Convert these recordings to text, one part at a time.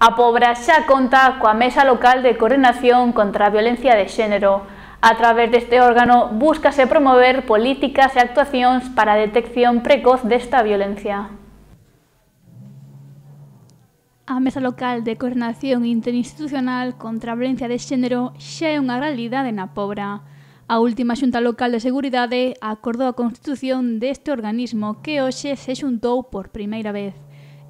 A Pobra xa conta coa Mesa Local de Coordinación contra a Violencia de Xénero. A través deste órgano, búscase promover políticas e actuacións para a detección precoz desta violencia. A Mesa Local de Coordinación Interinstitucional contra a Violencia de Xénero xa é unha realidade na Pobra. A última Xunta Local de Seguridade acordou a constitución deste organismo que hoxe se xuntou por primeira vez.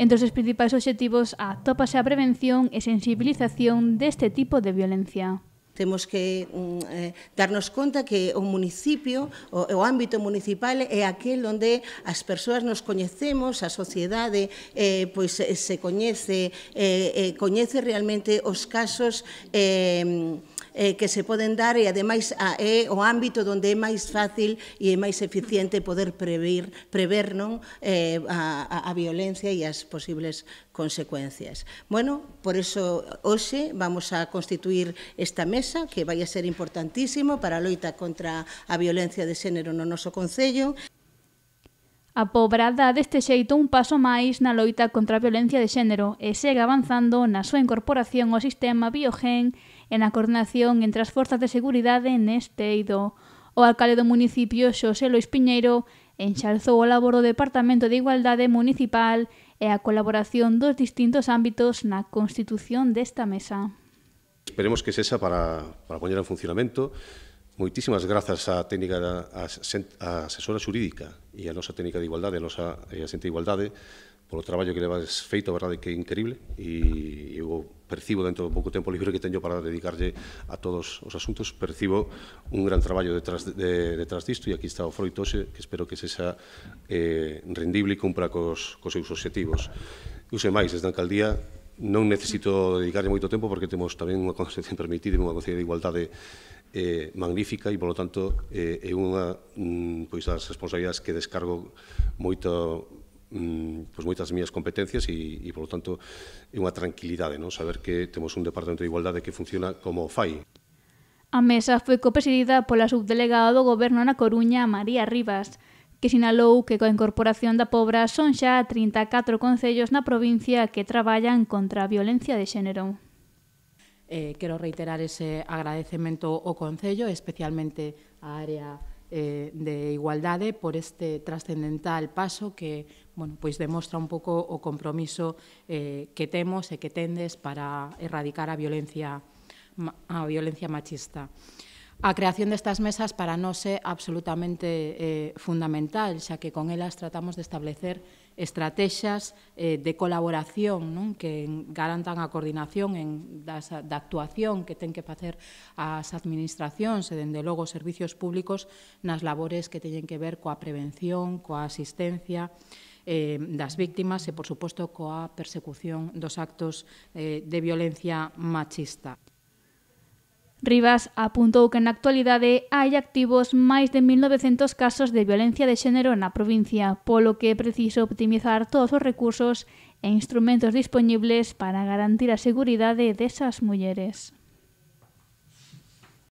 Entre os principais obxectivos atópase a prevención e sensibilización deste tipo de violencia. Temos que mm, eh, darnos conta que o municipio, o, o ámbito municipal é aquel onde as persoas nos coñecemos, a sociedade eh, pois eh, se coñece, eh, eh, coñece realmente os casos eh, eh, que se poden dar e ademais a, é o ámbito onde é máis fácil e é máis eficiente poder prever, prever non, eh, a, a violencia e as posibles consecuencias. Bueno, por eso hoxe vamos a constituir esta mesa que vai a ser importantísimo para a loita contra a violencia de xénero no noso Concello. A pobrada dá deste xeito un paso máis na loita contra a violencia de xénero e segue avanzando na súa incorporación ao sistema biogen e na coordinación entre as forzas de seguridade neste eido. O alcalde do municipio, Xosé Lois Piñeiro, enxalzou o labor do Departamento de Igualdade Municipal e a colaboración dos distintos ámbitos na constitución desta mesa. Esperemos que sexa para, para poñer en funcionamento Moitísimas grazas á técnica da a asesora xurídica e a nosa técnica de igualdade, a nosa xente de igualdade, polo traballo que levas feito, a verdade que é increíble, e eu percibo dentro do pouco tempo libre que teño para dedicarlle a todos os asuntos, percibo un gran traballo detrás, de, detrás disto e aquí está o froito Oxe, que espero que sexa eh, rendible e cumpra cos, cos seus objetivos. E use máis, desde a alcaldía non necesito dedicarlle moito tempo porque temos tamén unha concepción permitida, e unha concepción de igualdade eh, magnífica e, polo tanto, eh, unha mm, pois das responsabilidades que descargo moito Mm, pues pois moitas mías competencias e, e por lo tanto, é unha tranquilidade, non? Saber que temos un Departamento de Igualdade que funciona como fai. A mesa foi copresidida pola subdelegada do Goberno na Coruña, María Rivas, que sinalou que coa incorporación da pobra son xa 34 concellos na provincia que traballan contra a violencia de xénero. Eh, quero reiterar ese agradecemento ao Concello, especialmente á área eh, de igualdade, por este trascendental paso que bueno, pois demostra un pouco o compromiso eh, que temos e que tendes para erradicar a violencia a violencia machista. A creación destas mesas para nós é absolutamente eh, fundamental, xa que con elas tratamos de establecer estrategias eh, de colaboración non? que garantan a coordinación en, das, da actuación que ten que facer as administracións e, dende logo, os servicios públicos nas labores que teñen que ver coa prevención, coa asistencia, eh, das víctimas e, por suposto, coa persecución dos actos eh, de violencia machista. Rivas apuntou que na actualidade hai activos máis de 1.900 casos de violencia de xénero na provincia, polo que é preciso optimizar todos os recursos e instrumentos disponibles para garantir a seguridade desas mulleres.